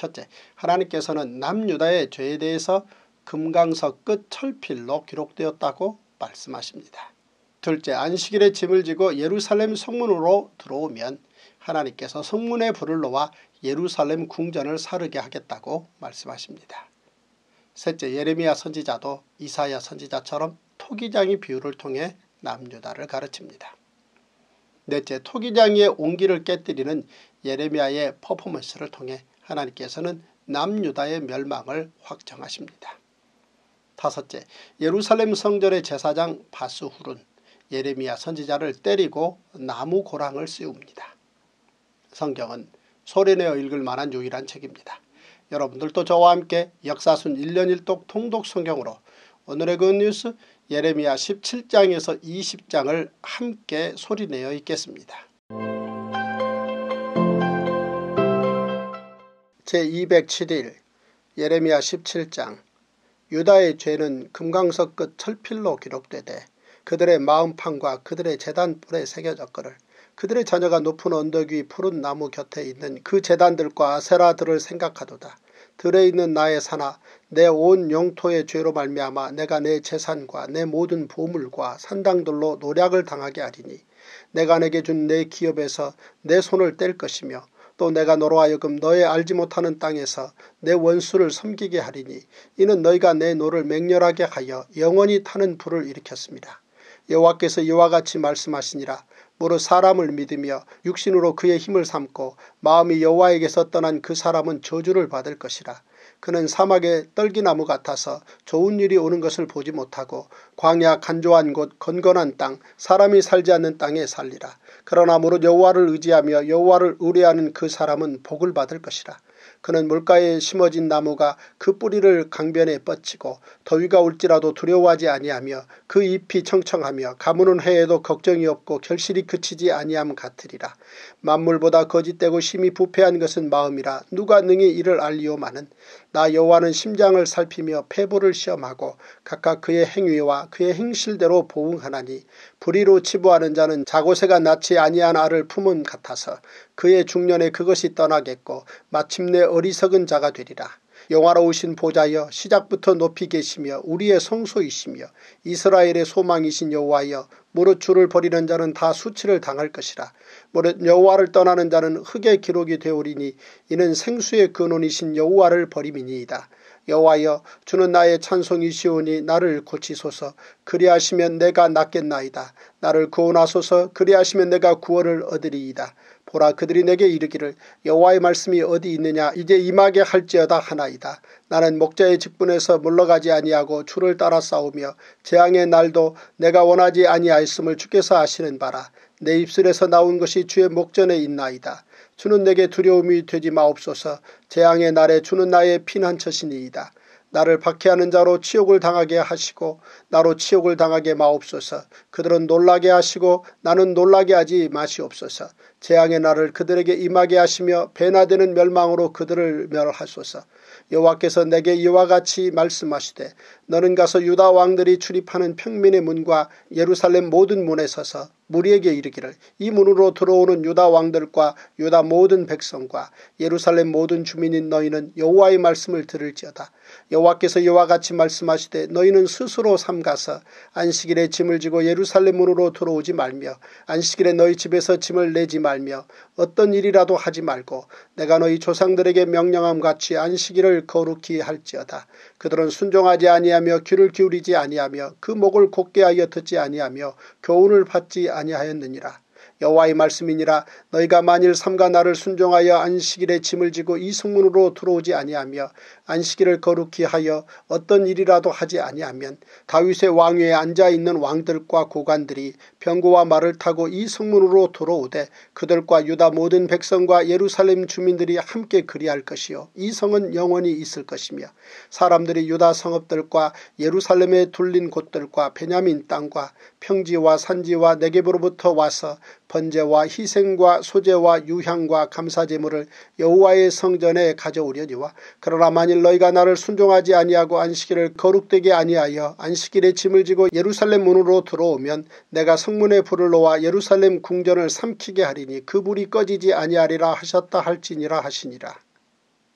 첫째, 하나님께서는 남유다의 죄에 대해서 금강석 끝 철필로 기록되었다고 말씀하십니다. 둘째, 안식일의 짐을 지고 예루살렘 성문으로 들어오면 하나님께서 성문의 불을 놓아 예루살렘 궁전을 사르게 하겠다고 말씀하십니다. 셋째, 예레미야 선지자도 이사야 선지자처럼 토기장이 비유를 통해 남유다를 가르칩니다. 넷째, 토기장의 온기를 깨뜨리는 예레미야의 퍼포먼스를 통해 하나님께서는 남유다의 멸망을 확정하십니다. 다섯째, 예루살렘 성전의 제사장 바스훌은 예레미야 선지자를 때리고 나무 고랑을 씌웁니다. 성경은 소리내어 읽을 만한 유일한 책입니다. 여러분들도 저와 함께 역사순 1년 1독 통독 성경으로 오늘의 굿뉴스 그 예레미야 17장에서 20장을 함께 소리내어 읽겠습니다. 제207일 예레미야 17장 유다의 죄는 금강석 끝 철필로 기록되되 그들의 마음판과 그들의 재단뿔에 새겨졌거를 그들의 자녀가 높은 언덕 위 푸른 나무 곁에 있는 그 재단들과 세라들을 생각하도다. 들에 있는 나의 산아 내온 영토의 죄로 말미암아 내가 내 재산과 내 모든 보물과 산당들로 노략을 당하게 하리니 내가 내게 준 내 기업에서 내 손을 뗄 것이며 또 내가 너로 하여금 너의 알지 못하는 땅에서 내 원수를 섬기게 하리니 이는 너희가 내 노를 맹렬하게 하여 영원히 타는 불을 일으켰습니다. 여호와께서 이와 같이 말씀하시니라 무릇 사람을 믿으며 육신으로 그의 힘을 삼고 마음이 여호와에게서 떠난 그 사람은 저주를 받을 것이라. 그는 사막의 떨기나무 같아서 좋은 일이 오는 것을 보지 못하고 광야 간조한 곳 건건한 땅 사람이 살지 않는 땅에 살리라. 그러나 므로 여호와를 의지하며 여호와를 의뢰하는 그 사람은 복을 받을 것이라. 그는 물가에 심어진 나무가 그 뿌리를 강변에 뻗치고 더위가 올지라도 두려워하지 아니하며 그 잎이 청청하며 가무는 해에도 걱정이 없고 결실이 그치지 아니함 같으리라. 만물보다 거짓되고 심히 부패한 것은 마음이라 누가 능히 이를 알리오마는 나 여호와는 심장을 살피며 폐부를 시험하고 각각 그의 행위와 그의 행실대로 보응하나니 불의로 치부하는 자는 자고새가 낳지 아니한 아를 품은 같아서 그의 중년에 그것이 떠나겠고 마침내 어리석은 자가 되리라. 영화로우신 보좌여 시작부터 높이 계시며 우리의 성소이시며 이스라엘의 소망이신 여호와여 무릇 주를 버리는 자는 다 수치를 당할 것이라 무릇 여호와를 떠나는 자는 흙의 기록이 되오리니 이는 생수의 근원이신 여호와를 버림이니이다. 여호와여 주는 나의 찬송이시오니 나를 고치소서 그리하시면 내가 낫겠나이다. 나를 구원하소서 그리하시면 내가 구원을 얻으리이다. 보라 그들이 내게 이르기를 여호와의 말씀이 어디 있느냐 이제 임하게 할지어다 하나이다. 나는 목자의 직분에서 물러가지 아니하고 주를 따라 싸우며 재앙의 날도 내가 원하지 아니하였음을 주께서 아시는 바라. 내 입술에서 나온 것이 주의 목전에 있나이다. 주는 내게 두려움이 되지 마옵소서 재앙의 날에 주는 나의 피난처신이이다 나를 박해하는 자로 치욕을 당하게 하시고 나로 치욕을 당하게 마옵소서 그들은 놀라게 하시고 나는 놀라게 하지 마시옵소서 재앙의 날을 그들에게 임하게 하시며 배나 되는 멸망으로 그들을 멸하소서 여호와께서 내게 이와 같이 말씀하시되 너는 가서 유다 왕들이 출입하는 평민의 문과 예루살렘 모든 문에 서서 무리에게 이르기를 이 문으로 들어오는 유다 왕들과 유다 모든 백성과 예루살렘 모든 주민인 너희는 여호와의 말씀을 들을지어다. 여호와께서 이와 같이 말씀하시되 너희는 스스로 삼가서 안식일에 짐을 지고 예루살렘 문으로 들어오지 말며 안식일에 너희 집에서 짐을 내지 말며 어떤 일이라도 하지 말고 내가 너희 조상들에게 명령함 같이 안식일을 거룩히 할지어다. 그들은 순종하지 아니하며 귀를 기울이지 아니하며 그 목을 곧게 하여 듣지 아니하며 교훈을 받지 아니하였느니라. 여호와의 말씀이니라 너희가 만일 삼가 나를 순종하여 안식일에 짐을 지고 이 성문으로 들어오지 아니하며 안식일을 거룩히 하여 어떤 일이라도 하지 아니하면 다윗의 왕위에 앉아있는 왕들과 고관들이 병고와 말을 타고 이 성문으로 들어오되 그들과 유다 모든 백성과 예루살렘 주민들이 함께 그리할 것이요 이 성은 영원히 있을 것이며 사람들이 유다 성읍들과 예루살렘에 둘린 곳들과 베냐민 땅과 평지와 산지와 내게로부터 부 와서 번제와 희생과 소제와 유향과 감사제물을 여호와의 성전에 가져오려니와 그러나 만일 너희가 나를 순종하지 아니하고 안식일을 거룩되게 아니하여 안식일에 짐을 지고 예루살렘 문으로 들어오면 내가 성문에 불을 놓아 예루살렘 궁전을 삼키게 하리니 그 불이 꺼지지 아니하리라 하셨다 할지니라 하시니라.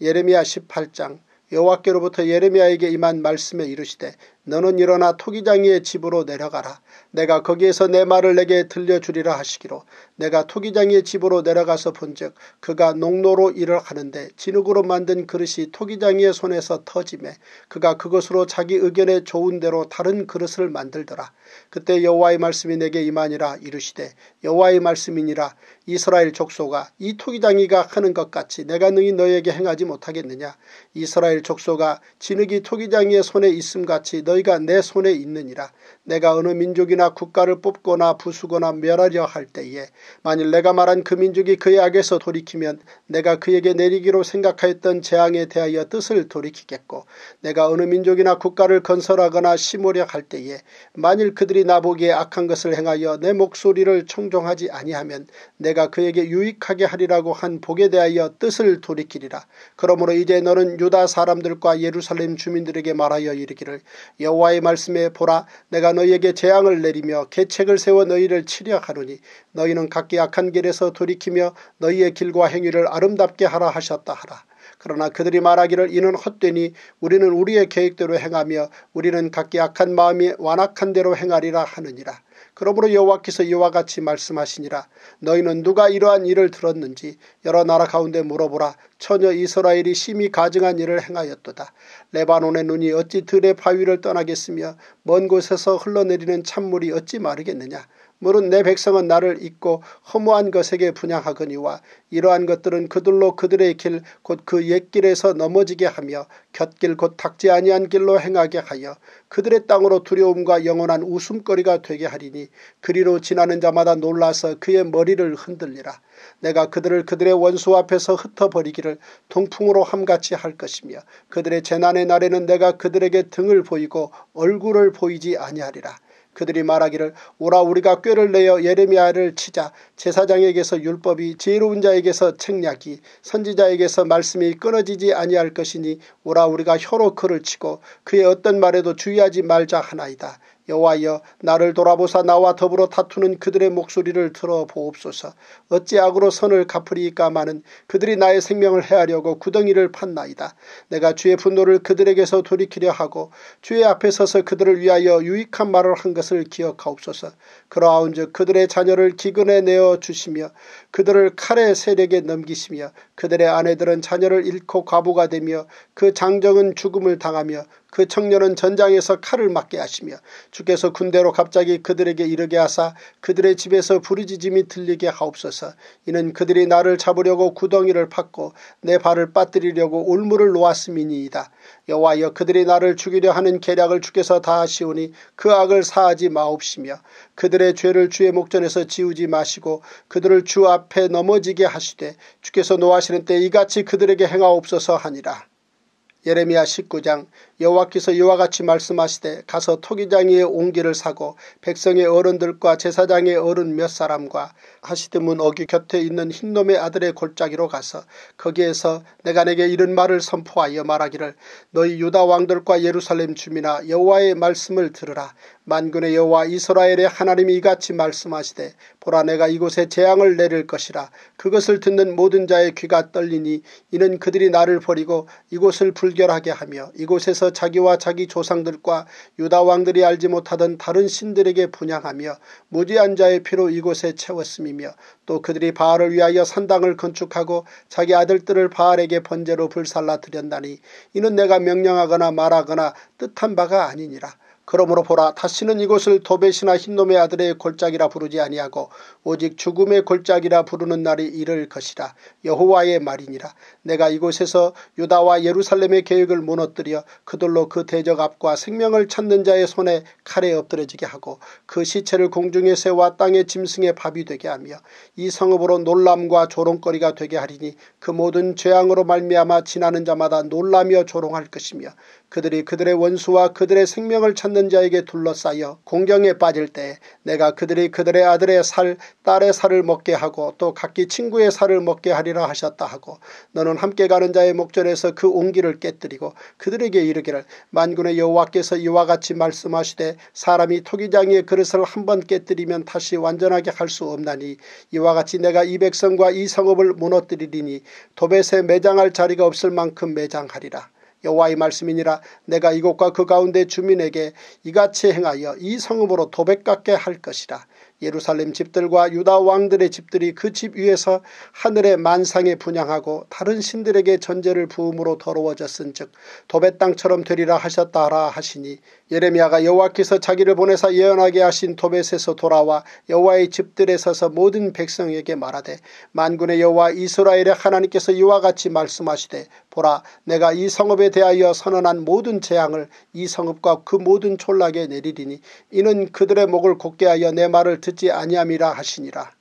예레미야 18장 여호와께로부터 예레미야에게 임한 말씀에 이르시되 너는 일어나 토기장이의 집으로 내려가라. 내가 거기에서 내 말을 내게 들려주리라 하시기로 내가 토기장이의 집으로 내려가서 본즉 그가 농로로 일을 하는데 진흙으로 만든 그릇이 토기장이의 손에서 터짐에 그가 그것으로 자기 의견에 좋은 대로 다른 그릇을 만들더라. 그때 여호와의 말씀이 내게 임하니라 이르시되 여호와의 말씀이니라 이스라엘 족소가 이 토기장이가 하는 것 같이 내가 능히 너에게 행하지 못하겠느냐 이스라엘 족소가 진흙이 토기장이의 손에 있음같이 너 너희가 내 손에 있느니라 내가 어느 민족이나 국가를 뽑거나 부수거나 멸하려 할 때에 만일 내가 말한 그 민족이 그의 악에서 돌이키면 내가 그에게 내리기로 생각하였던 재앙에 대하여 뜻을 돌이키겠고 내가 어느 민족이나 국가를 건설하거나 심으려 할 때에 만일 그들이 나보기에 악한 것을 행하여 내 목소리를 청종하지 아니하면 내가 그에게 유익하게 하리라고 한 복에 대하여 뜻을 돌이키리라. 그러므로 이제 너는 유다 사람들과 예루살렘 주민들에게 말하여 이르기를 여호와의 말씀에 보라 내가 너희에게 재앙을 내리며 계책을 세워 너희를 치려 하노니 너희는 각기 악한 길에서 돌이키며 너희의 길과 행위를 아름답게 하라 하셨다 하라. 그러나 그들이 말하기를 이는 헛되니 우리는 우리의 계획대로 행하며 우리는 각기 악한 마음이 완악한 대로 행하리라 하느니라. 그러므로 여호와께서 이와 같이 말씀하시니라 너희는 누가 이러한 일을 들었는지 여러 나라 가운데 물어보라 처녀 이스라엘이 심히 가증한 일을 행하였도다 레바논의 눈이 어찌 들의 바위를 떠나겠으며 먼 곳에서 흘러내리는 찬물이 어찌 마르겠느냐 물은 내 백성은 나를 잊고 허무한 것에게 분양하거니와 이러한 것들은 그들로 그들의 길 곧 그 옛길에서 넘어지게 하며 곁길 곧 탁지 아니한 길로 행하게 하여 그들의 땅으로 두려움과 영원한 웃음거리가 되게 하리니 그리로 지나는 자마다 놀라서 그의 머리를 흔들리라. 내가 그들을 그들의 원수 앞에서 흩어버리기를 동풍으로 함같이 할 것이며 그들의 재난의 날에는 내가 그들에게 등을 보이고 얼굴을 보이지 아니하리라. 그들이 말하기를 오라 우리가 꾀를 내어 예레미야를 치자 제사장에게서 율법이 지혜로운 자에게서 책략이 선지자에게서 말씀이 끊어지지 아니할 것이니 오라 우리가 혀로 그를 치고 그의 어떤 말에도 주의하지 말자 하나이다. 여호와여 나를 돌아보사 나와 더불어 다투는 그들의 목소리를 들어보옵소서. 어찌 악으로 선을 갚으리까마는 그들이 나의 생명을 해하려고 구덩이를 판나이다. 내가 주의 분노를 그들에게서 돌이키려 하고 주의 앞에 서서 그들을 위하여 유익한 말을 한 것을 기억하옵소서. 그러하온즉 그들의 자녀를 기근에 내어 주시며 그들을 칼의 세력에 넘기시며 그들의 아내들은 자녀를 잃고 과부가 되며 그 장정은 죽음을 당하며 그 청년은 전장에서 칼을 맞게 하시며 주께서 군대로 갑자기 그들에게 이르게 하사 그들의 집에서 부르짖음이 들리게 하옵소서 이는 그들이 나를 잡으려고 구덩이를 팠고 내 발을 빠뜨리려고 울무를 놓았음이니이다. 여호와여 그들이 나를 죽이려 하는 계략을 주께서 다 하시오니 그 악을 사하지 마옵시며 그들의 죄를 주의 목전에서 지우지 마시고 그들을 주 앞에 넘어지게 하시되 주께서 노하시는 때 이같이 그들에게 행하옵소서 하니라. 예레미야 19장 여호와께서 이와 같이 말씀하시되 가서 토기장의 옹기를 사고 백성의 어른들과 제사장의 어른 몇 사람과 하시드문 어귀 곁에 있는 흰놈의 아들의 골짜기로 가서 거기에서 내가 내게 이런 말을 선포하여 말하기를 너희 유다 왕들과 예루살렘 주민아 여호와의 말씀을 들으라 만군의 여호와 이스라엘의 하나님이 이같이 말씀하시되 보라 내가 이곳에 재앙을 내릴 것이라 그것을 듣는 모든 자의 귀가 떨리니 이는 그들이 나를 버리고 이곳을 불 불결하게 하며 이곳에서 자기와 자기 조상들과 유다 왕들이 알지 못하던 다른 신들에게 분양하며 무지한 자의 피로 이곳에 채웠음이며 또 그들이 바알을 위하여 산당을 건축하고 자기 아들들을 바알에게 번제로 불살라 드렸나니 이는 내가 명령하거나 말하거나 뜻한 바가 아니니라. 그러므로 보라 다시는 이곳을 도베시나 흰놈의 아들의 골짜기라 부르지 아니하고 오직 죽음의 골짜기라 부르는 날이 이를 것이라 여호와의 말이니라 내가 이곳에서 유다와 예루살렘의 계획을 무너뜨려 그들로 그 대적 앞과 생명을 찾는 자의 손에 칼에 엎드려지게 하고 그 시체를 공중의 새와 땅의 짐승의 밥이 되게 하며 이 성읍으로 놀람과 조롱거리가 되게 하리니 그 모든 죄악으로 말미암아 지나는 자마다 놀라며 조롱할 것이며 그들이 그들의 원수와 그들의 생명을 찾는 자에게 둘러싸여 공경에 빠질 때 내가 그들이 그들의 아들의 살, 딸의 살을 먹게 하고 또 각기 친구의 살을 먹게 하리라 하셨다 하고 너는 함께 가는 자의 목전에서 그 온기를 깨뜨리고 그들에게 이르기를 만군의 여호와께서 이와 같이 말씀하시되 사람이 토기장의 그릇을 한 번 깨뜨리면 다시 완전하게 할 수 없나니 이와 같이 내가 이 백성과 이 성읍을 무너뜨리리니 도벳에 매장할 자리가 없을 만큼 매장하리라. 여호와의 말씀이니라 내가 이곳과 그 가운데 주민에게 이같이 행하여 이 성읍으로 도백깎게할 것이라 예루살렘 집들과 유다 왕들의 집들이 그 집 위에서 하늘의 만상에 분양하고 다른 신들에게 전제를 부음으로 더러워졌은 즉 도배 땅처럼 되리라 하셨다 라 하시니 예레미야가 여호와께서 자기를 보내사 예언하게 하신 도벳에서 돌아와 여호와의 집들에 서서 모든 백성에게 말하되 만군의 여호와 이스라엘의 하나님께서 이와 같이 말씀하시되 보라 내가 이 성읍에 대하여 선언한 모든 재앙을 이 성읍과 그 모든 촌락에 내리리니 이는 그들의 목을 곧게 하여 내 말을 듣 듣지 아니함이라 하시니라.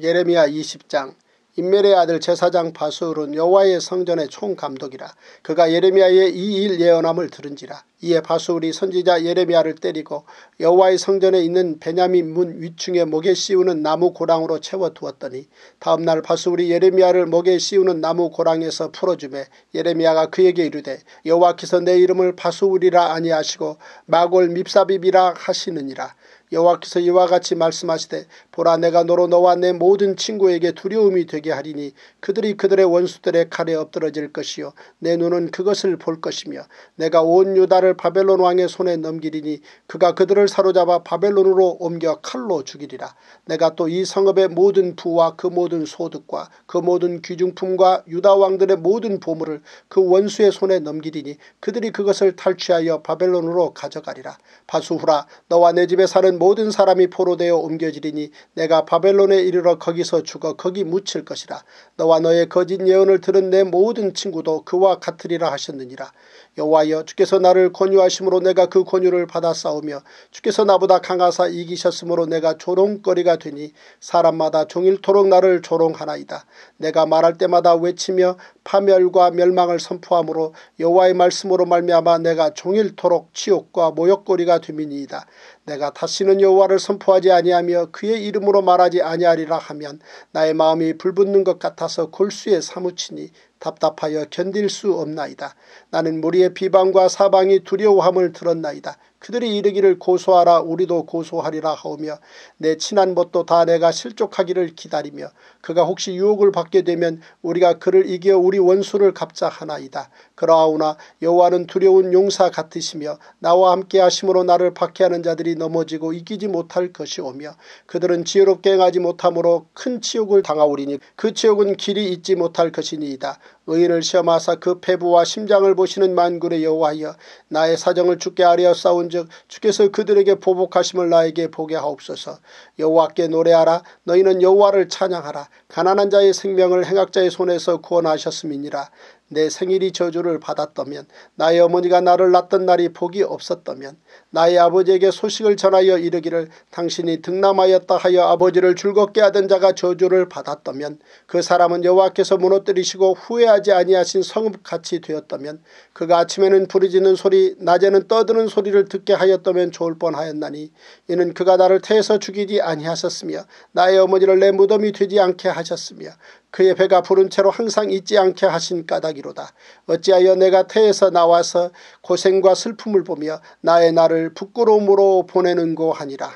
예레미야 20장 인멜의 아들 제사장 바수울은 여호와의 성전의 총감독이라 그가 예레미야의 이 일 예언함을 들은지라 이에 바수울이 선지자 예레미야를 때리고 여호와의 성전에 있는 베냐민 문 위층에 목에 씌우는 나무 고랑으로 채워두었더니 다음날 바수울이 예레미야를 목에 씌우는 나무 고랑에서 풀어주매 예레미야가 그에게 이르되 여호와께서 내 이름을 바수울이라 아니하시고 마골 밉사비비라 하시느니라 여호와께서 이와 같이 말씀하시되 보라 내가 너로 너와 내 모든 친구에게 두려움이 되게 하리니 그들이 그들의 원수들의 칼에 엎드러질 것이요 내 눈은 그것을 볼 것이며 내가 온 유다를 바벨론 왕의 손에 넘기리니 그가 그들을 사로잡아 바벨론으로 옮겨 칼로 죽이리라 내가 또 이 성읍의 모든 부와 그 모든 소득과 그 모든 귀중품과 유다 왕들의 모든 보물을 그 원수의 손에 넘기리니 그들이 그것을 탈취하여 바벨론으로 가져가리라 바수후라 너와 내 집에 사는 모든 사람이 포로되어 옮겨지리니 내가 바벨론에 이르러 거기서 죽어 거기 묻힐 것이라. 너와 너의 거짓 예언을 들은 내 모든 친구도 그와 같으리라 하셨느니라. 여호와여 주께서 나를 권유하심으로 내가 그 권유를 받아 싸우며 주께서 나보다 강하사 이기셨으므로 내가 조롱거리가 되니 사람마다 종일토록 나를 조롱하나이다. 내가 말할 때마다 외치며 파멸과 멸망을 선포함으로 여호와의 말씀으로 말미암아 내가 종일토록 치욕과 모욕거리가 되미니이다. 내가 다시는 여호와를 선포하지 아니하며 그의 이름으로 말하지 아니하리라 하면 나의 마음이 불붙는 것 같아서 골수에 사무치니 답답하여 견딜 수 없나이다. 나는 무리의 비방과 사방이 두려워함을 들었나이다. 그들이 이르기를 고소하라 우리도 고소하리라 하오며 내 친한 것도 다 내가 실족하기를 기다리며 그가 혹시 유혹을 받게 되면 우리가 그를 이겨 우리 원수를 갚자 하나이다. 그러하오나 여호와는 두려운 용사 같으시며 나와 함께 하심으로 나를 박해하는 자들이 넘어지고 이기지 못할 것이오며 그들은 지혜롭게 행하지 못함으로 큰 치욕을 당하오리니 그 치욕은 길이 잊지 못할 것이니이다. 의인을 시험하사 그 폐부와 심장을 보시는 만군의 여호와여 나의 사정을 주께 아뢰어 싸운즉 주께서 그들에게 보복하심을 나에게 보게 하옵소서 여호와께 노래하라 너희는 여호와를 찬양하라 가난한 자의 생명을 행악자의 손에서 구원하셨음이니라 내 생일이 저주를 받았다면 나의 어머니가 나를 낳던 날이 복이 없었다면 나의 아버지에게 소식을 전하여 이르기를 당신이 등남하였다 하여 아버지를 즐겁게 하던 자가 저주를 받았다면 그 사람은 여호와께서 무너뜨리시고 후회하지 아니하신 성읍같이 되었다면 그가 아침에는 부르짖는 소리 낮에는 떠드는 소리를 듣게 하였다면 좋을 뻔하였나니 이는 그가 나를 태에서 죽이지 아니하셨으며 나의 어머니를 내 무덤이 되지 않게 하셨으며 그의 배가 부른 채로 항상 있지 않게 하신 까닭이로다. 어찌하여 내가 태에서 나와서 고생과 슬픔을 보며 나의 나를 부끄러움으로 보내는고 하니라.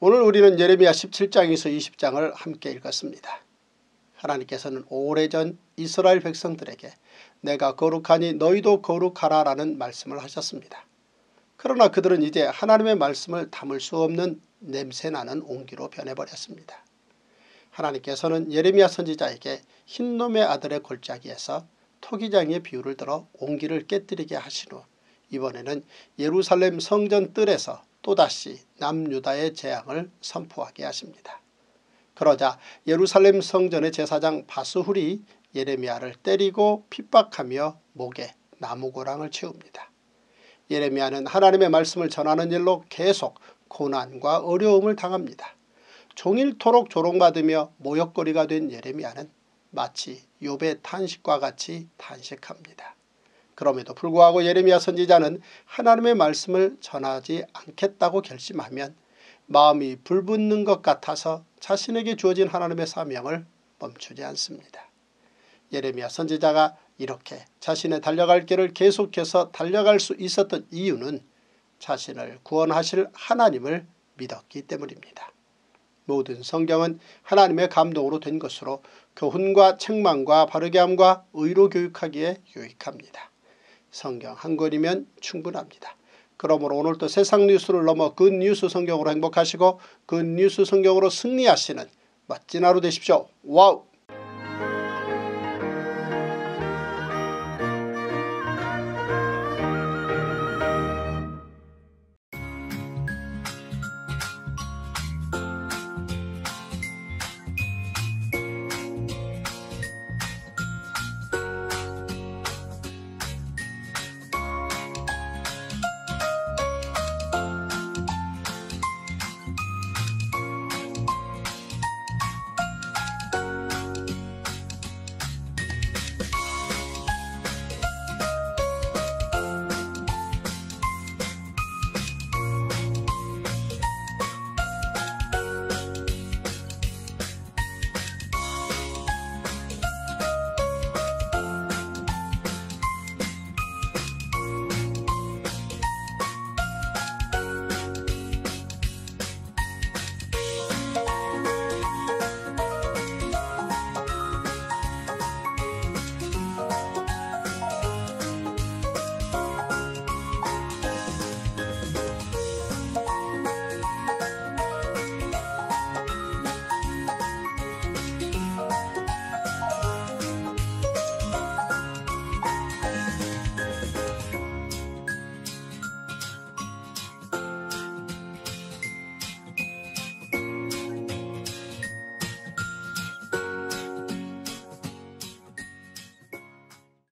오늘 우리는 예레미야 17장에서 20장을 함께 읽었습니다. 하나님께서는 오래전 이스라엘 백성들에게 내가 거룩하니 너희도 거룩하라라는 말씀을 하셨습니다. 그러나 그들은 이제 하나님의 말씀을 담을 수 없는 냄새나는 온기로 변해버렸습니다. 하나님께서는 예레미야 선지자에게 흰놈의 아들의 골짜기에서 토기장의 비유를 들어 온기를 깨뜨리게 하신 후 이번에는 예루살렘 성전 뜰에서 또다시 남유다의 재앙을 선포하게 하십니다. 그러자 예루살렘 성전의 제사장 바스훌이 예레미야를 때리고 핍박하며 목에 나무고랑을 채웁니다. 예레미야는 하나님의 말씀을 전하는 일로 계속 고난과 어려움을 당합니다. 종일토록 조롱받으며 모욕거리가 된 예레미야는 마치 욥의 탄식과 같이 탄식합니다. 그럼에도 불구하고 예레미야 선지자는 하나님의 말씀을 전하지 않겠다고 결심하면 마음이 불붙는 것 같아서 자신에게 주어진 하나님의 사명을 멈추지 않습니다. 예레미야 선지자가 이렇게 자신의 달려갈 길을 계속해서 달려갈 수 있었던 이유는 자신을 구원하실 하나님을 믿었기 때문입니다. 모든 성경은 하나님의 감동으로 된 것으로 교훈과 그 책망과 바르게함과 의로 교육하기에 유익합니다. 성경 한 권이면 충분합니다. 그러므로 오늘도 세상 뉴스를 넘어 굿뉴스 그 성경으로 행복하시고 굿뉴스 그 성경으로 승리하시는 멋진 하루 되십시오. 와우!